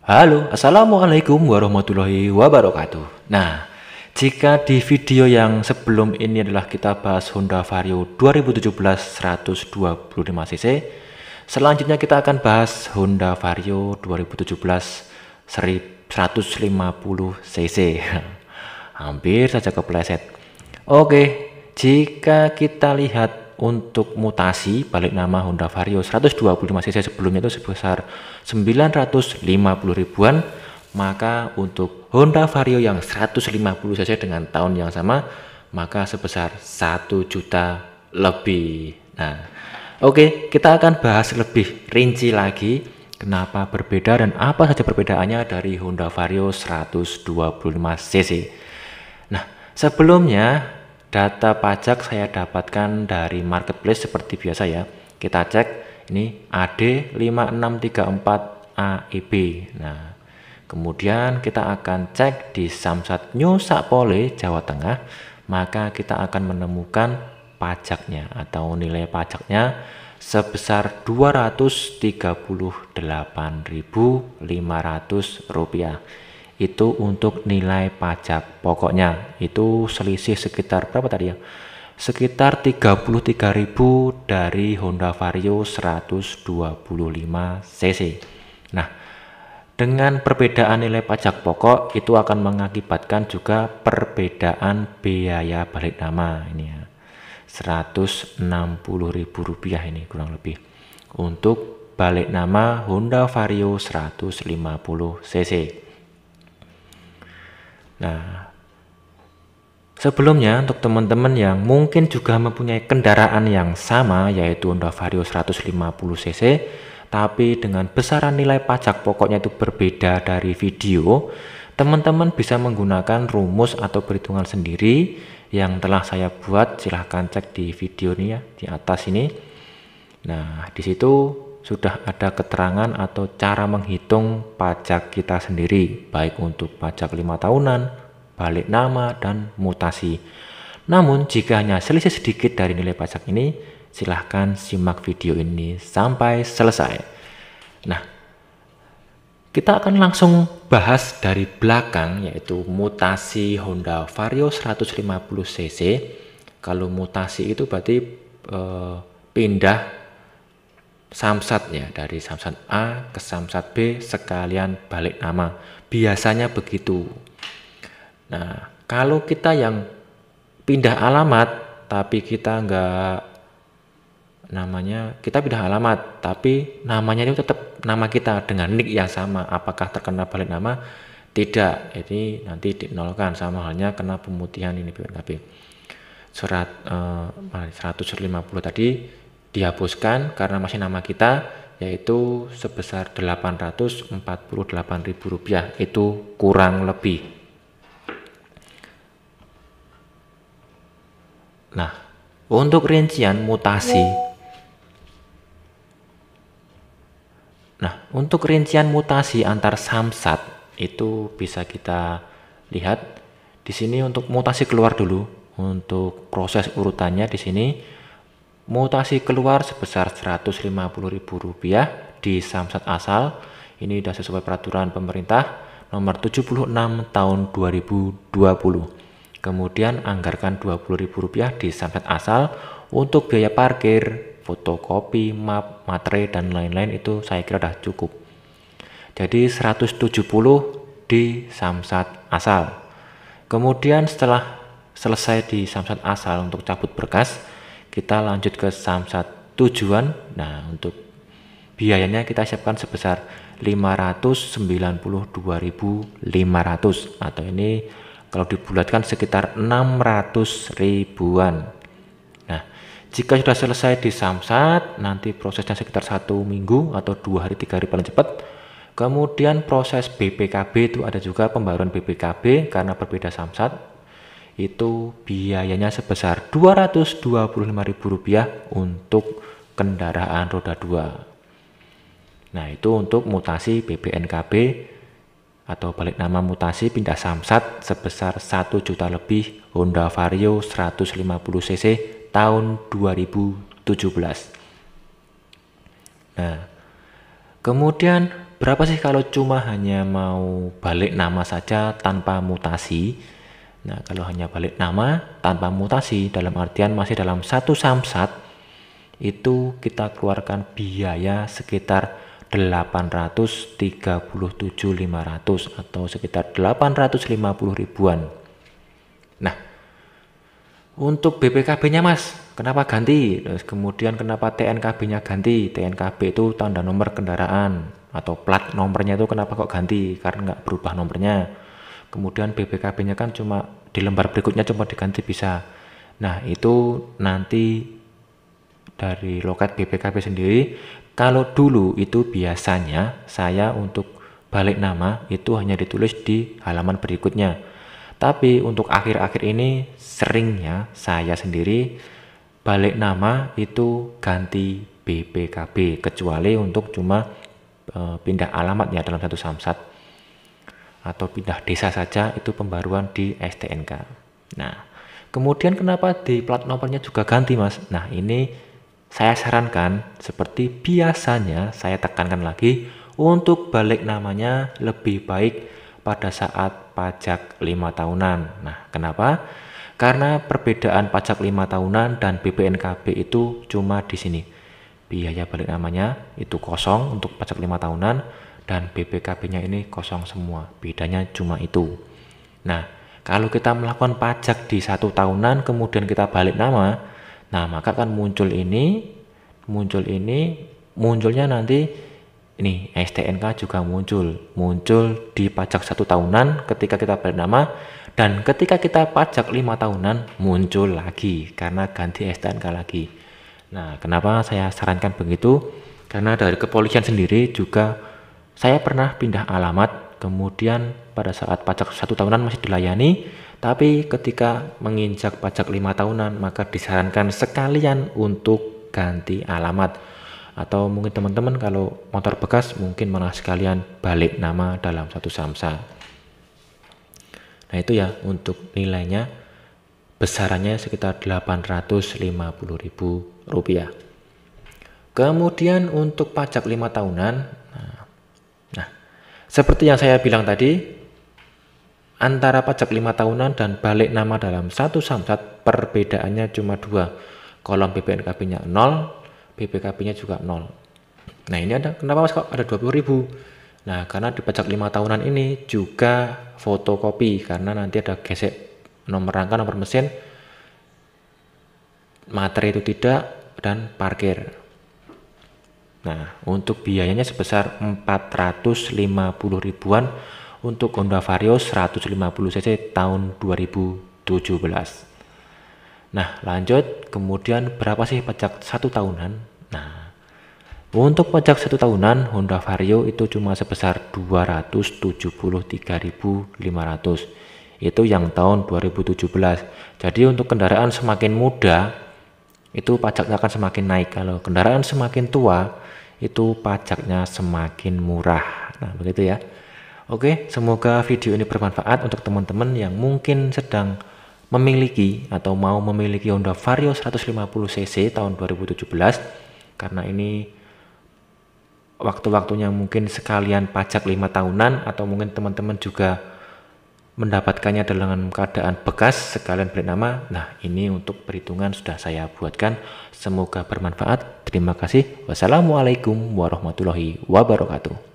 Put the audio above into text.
Halo, Assalamualaikum warahmatullahi wabarakatuh. Nah, jika di video yang sebelum ini adalah kita bahas Honda Vario 2017 125cc, selanjutnya kita akan bahas Honda Vario 2017 150cc. Hampir saja kepleset. Oke, jika kita lihat untuk mutasi balik nama Honda Vario 125 cc sebelumnya itu sebesar 950 ribuan maka untuk Honda Vario yang 150 cc dengan tahun yang sama maka sebesar 1 juta lebih nah oke okay, kita akan bahas lebih rinci lagi kenapa berbeda dan apa saja perbedaannya dari Honda Vario 125 cc nah sebelumnya data pajak saya dapatkan dari marketplace seperti biasa ya kita cek ini AD5634AEB nah kemudian kita akan cek di Samsat New Sapole Jawa Tengah maka kita akan menemukan pajaknya atau nilai pajaknya sebesar Rp238.500 itu untuk nilai pajak pokoknya itu selisih sekitar berapa tadi ya sekitar 33.000 dari Honda Vario 125 cc nah dengan perbedaan nilai pajak pokok itu akan mengakibatkan juga perbedaan biaya balik nama ini ya. 160.000 rupiah ini kurang lebih untuk balik nama Honda Vario 150 cc. Nah, sebelumnya untuk teman-teman yang mungkin juga mempunyai kendaraan yang sama yaitu Honda Vario 150cc tapi dengan besaran nilai pajak pokoknya itu berbeda dari video, teman-teman bisa menggunakan rumus atau perhitungan sendiri yang telah saya buat silahkan cek di video ini ya di atas ini nah disitu sudah ada keterangan atau cara menghitung pajak kita sendiri, baik untuk pajak lima tahunan, balik nama, dan mutasi. Namun, jika hanya selisih sedikit dari nilai pajak ini, silahkan simak video ini sampai selesai. Nah, kita akan langsung bahas dari belakang, yaitu mutasi Honda Vario 150cc. Kalau mutasi itu berarti eh, pindah samsatnya dari samsat A ke samsat B sekalian balik nama. Biasanya begitu. Nah, kalau kita yang pindah alamat tapi kita nggak namanya kita pindah alamat tapi namanya itu tetap nama kita dengan nick yang sama apakah terkena balik nama tidak Ini nanti dinolkan sama halnya kena pemutihan ini tapi surat eh, 150 tadi dihapuskan karena masih nama kita yaitu sebesar Rp848.000 itu kurang lebih. Nah, untuk rincian mutasi Nah, untuk rincian mutasi antar samsat itu bisa kita lihat di sini untuk mutasi keluar dulu untuk proses urutannya di sini mutasi keluar sebesar Rp150.000 di samsat asal. Ini sudah sesuai peraturan pemerintah nomor 76 tahun 2020. Kemudian anggarkan Rp20.000 di samsat asal untuk biaya parkir, fotokopi, map, materai, dan lain-lain itu saya kira sudah cukup. Jadi 170 di samsat asal. Kemudian setelah selesai di samsat asal untuk cabut berkas, kita lanjut ke Samsat tujuan. Nah, untuk biayanya kita siapkan sebesar 592.500 atau ini kalau dibulatkan sekitar 600 ribuan. Nah, jika sudah selesai di Samsat, nanti prosesnya sekitar satu minggu atau dua hari tiga hari paling cepat. Kemudian proses BPKB itu ada juga pembaruan BPKB karena berbeda Samsat itu biayanya sebesar Rp225.000 untuk kendaraan roda 2. Nah, itu untuk mutasi BBNKB atau balik nama mutasi pindah samsat sebesar 1 juta lebih Honda Vario 150 cc tahun 2017. Nah, kemudian berapa sih kalau cuma hanya mau balik nama saja tanpa mutasi? Nah, kalau hanya balik nama tanpa mutasi dalam artian masih dalam satu samsat itu kita keluarkan biaya sekitar 837.500 atau sekitar 850 ribuan. Nah, untuk BPKB-nya Mas, kenapa ganti? Terus kemudian kenapa TNKB-nya ganti? TNKB itu tanda nomor kendaraan atau plat nomornya itu kenapa kok ganti? Karena nggak berubah nomornya kemudian BPKB-nya kan cuma di lembar berikutnya cuma diganti bisa nah itu nanti dari loket BPKB sendiri kalau dulu itu biasanya saya untuk balik nama itu hanya ditulis di halaman berikutnya tapi untuk akhir-akhir ini seringnya saya sendiri balik nama itu ganti BPKB kecuali untuk cuma e, pindah alamatnya dalam satu samsat atau pindah desa saja itu pembaruan di STNK. Nah, kemudian kenapa di plat nomornya juga ganti, Mas? Nah, ini saya sarankan seperti biasanya saya tekankan lagi untuk balik namanya lebih baik pada saat pajak 5 tahunan. Nah, kenapa? Karena perbedaan pajak 5 tahunan dan BPNKB itu cuma di sini. Biaya balik namanya itu kosong untuk pajak 5 tahunan, dan BPKB-nya ini kosong semua. Bedanya cuma itu. Nah, kalau kita melakukan pajak di satu tahunan kemudian kita balik nama, nah maka kan muncul ini, muncul ini, munculnya nanti ini STNK juga muncul, muncul di pajak satu tahunan ketika kita balik nama dan ketika kita pajak lima tahunan muncul lagi karena ganti STNK lagi. Nah, kenapa saya sarankan begitu? Karena dari kepolisian sendiri juga saya pernah pindah alamat, kemudian pada saat pajak satu tahunan masih dilayani, tapi ketika menginjak pajak lima tahunan, maka disarankan sekalian untuk ganti alamat. Atau mungkin teman-teman kalau motor bekas mungkin malah sekalian balik nama dalam satu samsa. Nah itu ya untuk nilainya besarannya sekitar 850.000 rupiah. Kemudian untuk pajak lima tahunan seperti yang saya bilang tadi, antara pajak lima tahunan dan balik nama dalam satu samsat perbedaannya cuma dua. Kolom BPNKB-nya 0, BPKB-nya juga 0. Nah ini ada, kenapa mas kok ada 20 ribu? Nah karena di pajak lima tahunan ini juga fotokopi karena nanti ada gesek nomor rangka nomor mesin materi itu tidak dan parkir Nah, untuk biayanya sebesar 450 ribuan untuk Honda Vario 150 cc tahun 2017. Nah, lanjut kemudian berapa sih pajak satu tahunan? Nah, untuk pajak satu tahunan Honda Vario itu cuma sebesar 273.500 itu yang tahun 2017. Jadi untuk kendaraan semakin muda itu pajaknya akan semakin naik. Kalau kendaraan semakin tua itu pajaknya semakin murah. Nah, begitu ya. Oke, semoga video ini bermanfaat untuk teman-teman yang mungkin sedang memiliki atau mau memiliki Honda Vario 150 cc tahun 2017 karena ini waktu-waktunya mungkin sekalian pajak lima tahunan atau mungkin teman-teman juga mendapatkannya dalam keadaan bekas sekalian beri nah ini untuk perhitungan sudah saya buatkan Semoga bermanfaat. Terima kasih. Wassalamualaikum warahmatullahi wabarakatuh.